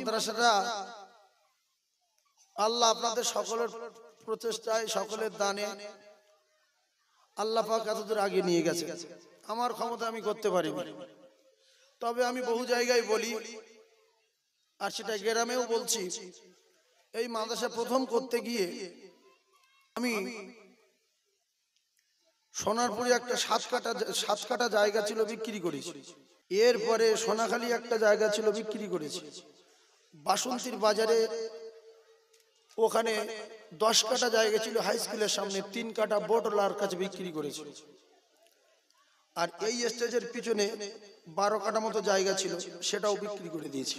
মাদ্রাসাটা আল্লাহ আপনাদের সকলের প্রচেষ্টায় সকলের দানে আল্লাহ পাক এতদূর আগে নিয়ে গেছে আমার ক্ষমতা আমি করতে পারি তবে আমি বহু জায়গায় বলি আর সেটা গ্রামেও বলছি এই মাদ্রাসা প্রথম করতে গিয়ে আমি সোনারপুরে একটা সাত কাটা সাত কাটা জায়গা ছিল বিক্রি করেছি এরপরে সোনাখালী একটা জায়গা ছিল বিক্রি করেছি বাসন্তীর বাজারে ওখানে দশ কাটা জায়গা ছিল হাই স্কুলের সামনে তিন কাটা বোটলার কাছে বিক্রি করেছিল আর এই স্টেজের পিছনে বারো কাটা মতো জায়গা ছিল সেটাও বিক্রি করে দিয়েছি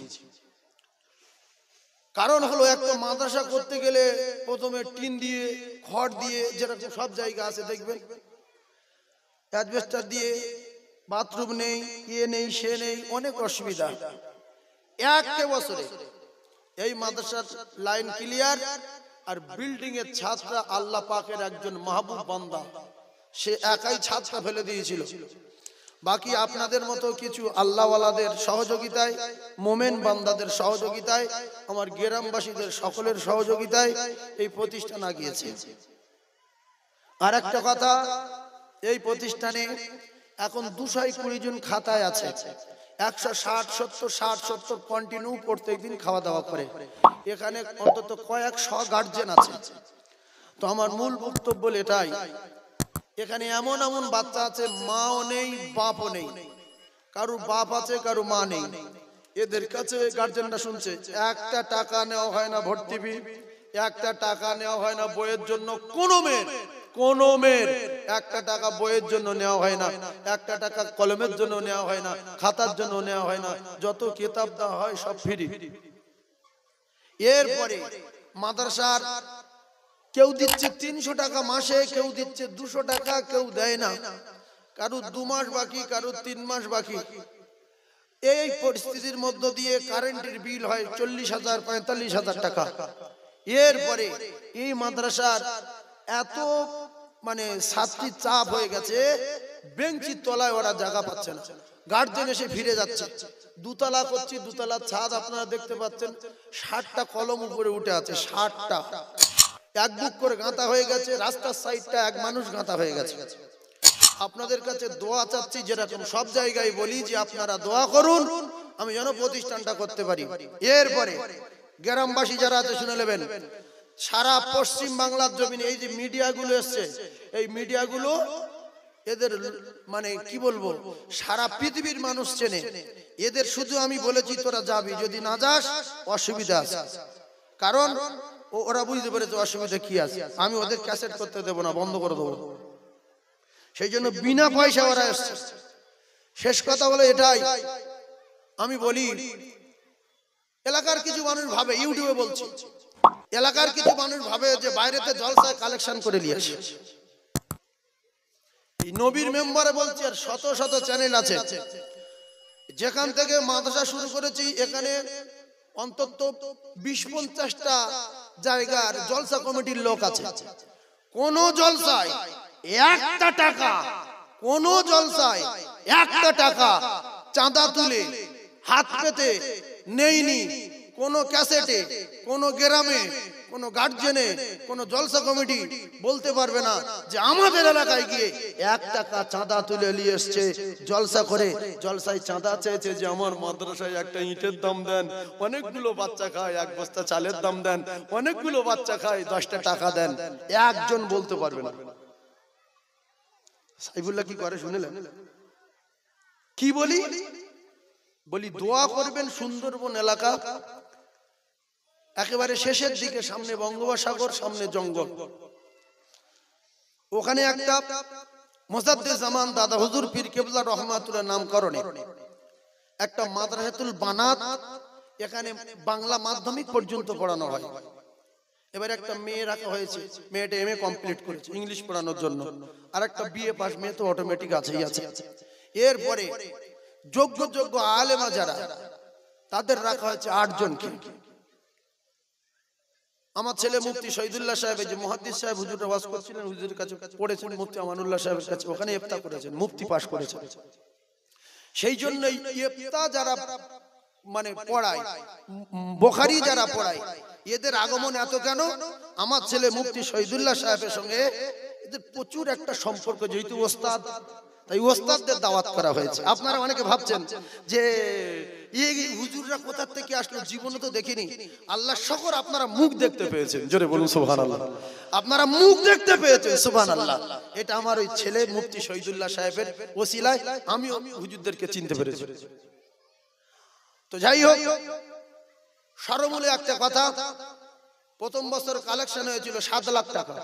কারণ হলো একটা মাদ্রাসা করতে গেলে প্রথমে টিন দিয়ে খড় দিয়ে যেটা সব জায়গা আছে দেখবেন অ্যাডভেস্টার দিয়ে বাথরুম নেই ইয়ে নেই সে নেই অনেক অসুবিধা এক বছরে এই মাদ্রাসার লাইন ক্লিয়ার আর বিল্ডিং এর ছাত্রা আল্লাহ পাকের একজন মাহবুব বান্দা সে একাই ছাত্রা ফেলে দিয়েছিল বাকি আপনাদের মতো কিছু আল্লাহওয়ালাদের সহযোগিতায় মোমেন বান্দাদের সহযোগিতায় আমার গ্রামবাসীদের সকলের সহযোগিতায় এই প্রতিষ্ঠান আগিয়েছে আর একটা কথা এই প্রতিষ্ঠানে এখন দুশাই কুড়ি জন খাতায় আছে একশো ষাট সত্তর ষাট সত্তর কন্টিনিউ খাওয়া দাওয়া করে এখানে অন্তত গার্জেন আছে তো আমার মূল বক্তব্য এটাই এখানে এমন এমন বাচ্চা আছে মাও নেই বাপও নেই কারো বাপ আছে কারো মা নেই এদের কাছে গার্জেনরা শুনছে একটা টাকা নেওয়া হয় না ভর্তি একটা টাকা নেওয়া হয় না বইয়ের জন্য কোনো মেয়ের কোনো মেয়ের একটা টাকা বইয়ের জন্য নেওয়া হয় না একটা টাকা কলমের জন্য নেওয়া হয় না খাতার জন্য নেওয়া হয় না যত কিতাব দেওয়া হয় সব ফ্রি এরপরে মাদ্রাসার কেউ দিচ্ছে তিনশো টাকা মাসে কেউ দিচ্ছে দুশো টাকা কেউ দেয় না কারুর দু মাস বাকি কারুর তিন মাস বাকি এই পরিস্থিতির মধ্য দিয়ে কারেন্টের বিল হয় চল্লিশ হাজার পঁয়তাল্লিশ হাজার টাকা এরপরে এই মাদ্রাসার এত মানে ছাত্রী চাপ হয়ে গেছে বেঞ্চির তলায় ওরা জায়গা পাচ্ছে না গার্জেন এসে ফিরে যাচ্ছে দুতলা করছি দুতলা ছাদ আপনারা দেখতে পাচ্ছেন ষাটটা কলম উপরে উঠে আছে ষাটটা এক বুক করে গাঁথা হয়ে গেছে রাস্তার সাইডটা এক মানুষ গাঁথা হয়ে গেছে আপনাদের কাছে দোয়া চাচ্ছি যেরকম সব জায়গায় বলি যে আপনারা দোয়া করুন আমি যেন প্রতিষ্ঠানটা করতে পারি এরপরে গ্রামবাসী যারা আছে শুনে নেবেন সারা পশ্চিম বাংলার জমিনে এই যে মিডিয়াগুলো এসছে এই মিডিয়াগুলো এদের মানে কি বলবো সারা পৃথিবীর মানুষ চেনে এদের শুধু আমি বলেছি তোরা যাবি যদি না যাস অসুবিধা আছে কারণ ওরা বুঝতে পেরেছে অসুবিধা কি আছে আমি ওদের ক্যাসেট করতে দেবো না বন্ধ করে দেবো সেই জন্য বিনা পয়সা ওরা এসছে শেষ কথা বলে এটাই আমি বলি এলাকার কিছু মানুষ ভাবে ইউটিউবে বলছি এলাকার কিছু মানুষ ভাবে যে বাইরেতে জলসায় কালেকশন করে নিয়েছে নবীর মেম্বারে বলছি আর শত শত চ্যানেল আছে যেখান থেকে মাদ্রাসা শুরু করেছি এখানে অন্তত বিশ পঞ্চাশটা জায়গার জলসা কমিটির লোক আছে কোন জলসায় একটা টাকা কোন জলসায় একটা টাকা চাঁদা তুলে হাত পেতে নেইনি কোনো ক্যাসেটে কোনো গ্রামে কোনো গার্জেনে কোনো জলসা কমিটি বলতে পারবে না যে আমাদের এলাকায় গিয়ে এক টাকা চাঁদা তুলে নিয়ে এসছে জলসা করে জলসায় চাঁদা চেয়েছে যে আমার মাদ্রাসায় একটা ইটের দাম দেন অনেকগুলো বাচ্চা খায় এক বস্তা চালের দাম দেন অনেকগুলো বাচ্চা খায় দশটা টাকা দেন একজন বলতে পারবে না সাইফুল্লাহ কি করে শুনিলেন কি বলি বলি দোয়া করবেন সুন্দরবন এলাকা একেবারে শেষের দিকে সামনে বঙ্গোপসাগর সামনে জঙ্গল ওখানে একটা মোসাদ্দে জামান দাদা হুজুর পীর কেবলা রহমাতুল্লাহ নামকরণে একটা মাদ্রাসাতুল বানাত এখানে বাংলা মাধ্যমিক পর্যন্ত পড়ানো হয় এবারে একটা মেয়ে রাখা হয়েছে মেয়েটা এম এ কমপ্লিট করেছে ইংলিশ পড়ানোর জন্য আর একটা বিএ পাস মেয়ে তো অটোমেটিক আছেই আছে এরপরে যোগ্য যোগ্য আলেমা যারা তাদের রাখা হয়েছে আটজনকে আমার ছেলে মুক্তি শহীদুল্লাহ সাহেব যে মহাদিস সাহেব হুজুরটা ওয়াজ করছিলেন হুজুরের কাছে পড়েছেন মুক্তি আমানুল্লাহ সাহেবের কাছে ওখানে ইফতা করেছেন মুক্তি পাশ করেছেন সেই জন্য ইফতা যারা মানে পড়ায় বোখারি যারা পড়ায় এদের আগমন এত কেন আমার ছেলে মুক্তি শহীদুল্লাহ সাহেবের সঙ্গে এদের প্রচুর একটা সম্পর্ক যেহেতু ওস্তাদ তাই ওস্তাদদের দাওয়াত করা হয়েছে আপনারা অনেকে ভাবছেন যে এই হুজুররা কোথার থেকে আসলো জীবনে তো দেখিনি আল্লাহ শকর আপনারা মুখ দেখতে পেয়েছেন জোরে বলুন সুহান আল্লাহ আপনারা মুখ দেখতে পেয়েছেন সুহান আল্লাহ এটা আমার ওই ছেলে মুফতি শহীদুল্লাহ সাহেবের ওসিলায় আমি হুজুরদেরকে চিনতে পেরেছি তো যাই হোক সরমূলে একটা কথা প্রথম বছর কালেকশন হয়েছিল সাত লাখ টাকা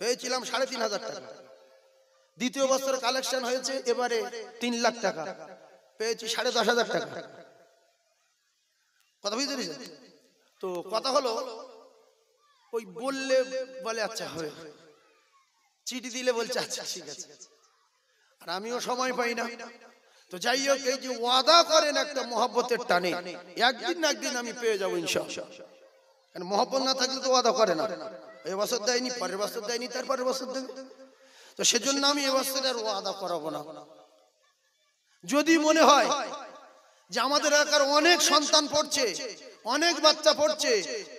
পেয়েছিলাম সাড়ে তিন হাজার টাকা দ্বিতীয় বছর কালেকশন হয়েছে এবারে তিন লাখ টাকা পেয়েছি সাড়ে দশ হাজার টাকা কথা বুঝতে পেরেছি তো কথা হলো ওই বললে বলে আচ্ছা হয়ে চিঠি দিলে বলছে আচ্ছা ঠিক আছে আর আমিও সময় পাই না তো যাই হোক এই যে ওয়াদা করেন একটা মহাব্বতের টানে একদিন না একদিন আমি পেয়ে যাবো ইনশাআল্লাহ কারণ মহাব্বত না থাকলে তো ওয়াদা করে না এবছর দেয়নি পরের বছর দেয়নি পরের বছর দেবে তো সেজন্য আমি এবছর আর ওয়াদা করাবো না যদি মনে হয় যে আমাদের এলাকার অনেক সন্তান পড়ছে অনেক বাচ্চা পড়ছে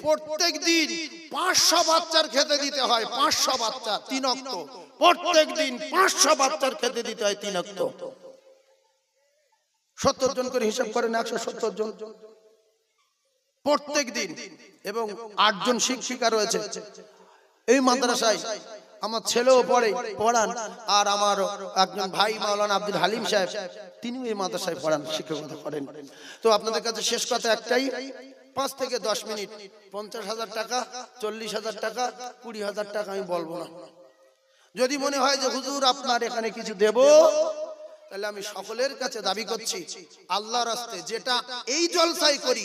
প্রত্যেক দিন পাঁচশো বাচ্চার খেতে দিতে হয় পাঁচশো বাচ্চা তিন অক্ট প্রত্যেক দিন পাঁচশো বাচ্চার খেতে দিতে হয় তিন অক্ট সত্তর জন করে হিসাব করেন একশো সত্তর জন প্রত্যেক দিন এবং আটজন শিক্ষিকা রয়েছে এই মাদ্রাসায় আমার ছেলেও পড়ে পড়ান আর আমার একজন ভাই মাওলানা আব্দুল হালিম সাহেব তিনিও এই মাদ্রাসায় পড়ান শিক্ষকতা করেন তো আপনাদের কাছে শেষ কথা একটাই পাঁচ থেকে দশ মিনিট পঞ্চাশ হাজার টাকা চল্লিশ হাজার টাকা কুড়ি হাজার টাকা আমি বলবো না যদি মনে হয় যে হুজুর আপনার এখানে কিছু দেব তাহলে আমি সকলের কাছে দাবি করছি আল্লাহর রাস্তে যেটা এই জলসাই করি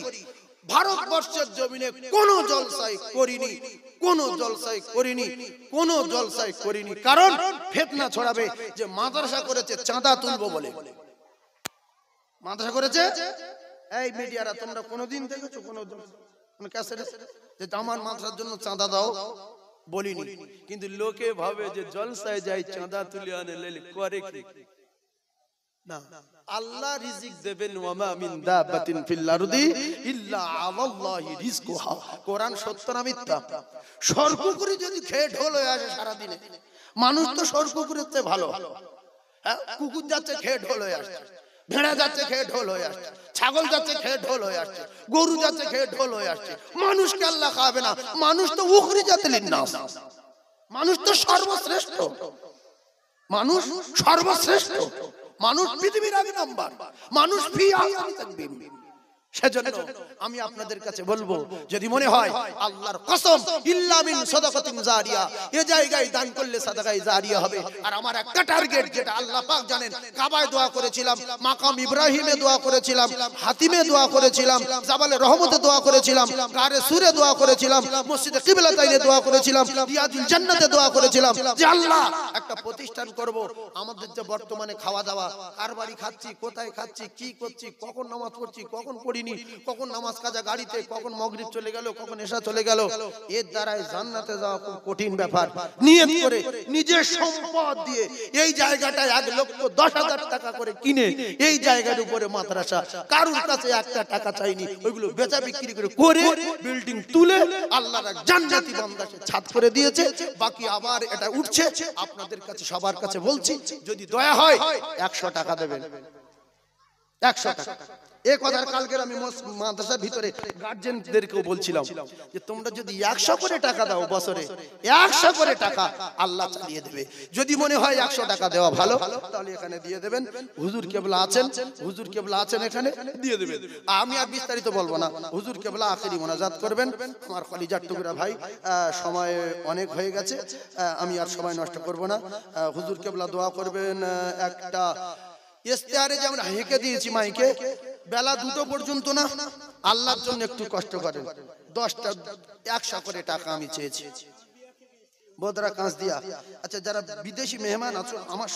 ভারতবর্ষের জমিনে কোন জলসাই করিনি কোন জলসাই করিনি কোন জলসাই করিনি কারণ ফেতনা ছড়াবে যে মাদ্রাসা করেছে চাঁদা তুলবো বলে মাদ্রাসা করেছে এই মিডিয়ারা তোমরা কোনদিন দেখেছো কোনো মানে যে আমার মাদ্রাসার জন্য চাঁদা দাও বলিনি কিন্তু লোকে ভাবে যে জলসায় যাই চাঁদা তুলে আনে করে কি আল্লাহ রিজিক দেবেন ওয়ামা মিন দাবাতিন ফিল আরদি ইল্লা আলাল্লাহি রিজকুহা কোরআন সত্য না মিথ্যা করে যদি ঢোল হয়ে আসে সারা দিনে মানুষ তো সরকু করতে ভালো হ্যাঁ কুকুর যাচ্ছে খেয়ে ঢোল হয়ে আসছে ভেড়া যাচ্ছে খেয়ে ঢোল হয়ে আসছে ছাগল যাচ্ছে খেয়ে ঢোল হয়ে আসছে গরু যাচ্ছে খেয়ে ঢোল হয়ে আসছে মানুষকে আল্লাহ খাবে না মানুষ তো উখরি যাতে না মানুষ তো সর্বশ্রেষ্ঠ মানুষ সর্বশ্রেষ্ঠ মানুষ পৃথিবীর আগে নাম্বার মানুষ ফি আগে তাকবীর সেজন্য আমি আপনাদের কাছে বলবো যদি মনে হয় আল্লাহর কসম জারিয়া এই জায়গায় দান করলে জারিয়া হবে আর আমার একটা টার্গেট যেটা আল্লাহ পাক জানেন কাবায় দোয়া করেছিলাম মাকাম ইব্রাহিমে দোয়া করেছিলাম হাতিমে দোয়া করেছিলাম জাবালে রহমতে দোয়া করেছিলাম সুরে দোয়া করেছিলাম মসজিদে কিবলা তাইনে দোয়া করেছিলাম জান্নাতে দোয়া করেছিলাম যে আল্লাহ একটা প্রতিষ্ঠান করব আমাদের যে বর্তমানে খাওয়া দাওয়া কার বাড়ি খাচ্ছি কোথায় খাচ্ছি কি করছি কখন নামাজ পড়ছি কখন পড়ি করিনি কখন নামাজ কাজা গাড়িতে কখন মগরিব চলে গেল কখন এসা চলে গেল এর দ্বারাই জান্নাতে যাওয়া খুব কঠিন ব্যাপার নিয়ত করে নিজের সম্পদ দিয়ে এই জায়গাটা এক লক্ষ দশ হাজার টাকা করে কিনে এই জায়গার উপরে মাদ্রাসা কারুর কাছে একটা টাকা চাইনি ওইগুলো বেচা বিক্রি করে করে বিল্ডিং তুলে আল্লাহ জান্নাতি বান্দাকে ছাদ করে দিয়েছে বাকি আবার এটা উঠছে আপনাদের কাছে সবার কাছে বলছি যদি দয়া হয় একশো টাকা দেবেন একশো টাকা এ কথার কালকের আমি মাদ্রাসার ভিতরে গার্জেনদেরকেও বলছিলাম যে তোমরা যদি একশো করে টাকা দাও বছরে একশো করে টাকা আল্লাহ চালিয়ে দেবে যদি মনে হয় একশো টাকা দেওয়া ভালো তাহলে এখানে দিয়ে দেবেন হুজুর কেবলা আছেন হুজুর কেবলা আছেন এখানে দিয়ে দেবেন আমি আর বিস্তারিত বলবো না হুজুর কেবলা আখেরি মোনাজাত করবেন আমার কলিজার টুকরা ভাই সময় অনেক হয়ে গেছে আমি আর সময় নষ্ট করব না হুজুর কেবলা দোয়া করবেন একটা ইস্তেহারে যে আমরা হেঁকে দিয়েছি মাইকে বেলা দুটো পর্যন্ত না আল্লাহর জন্য একটু কষ্ট করে দশটা একশো করে টাকা আমি চেয়েছি বদরা কাঁচ দিয়া আচ্ছা যারা বিদেশি মেহমান আছো আমার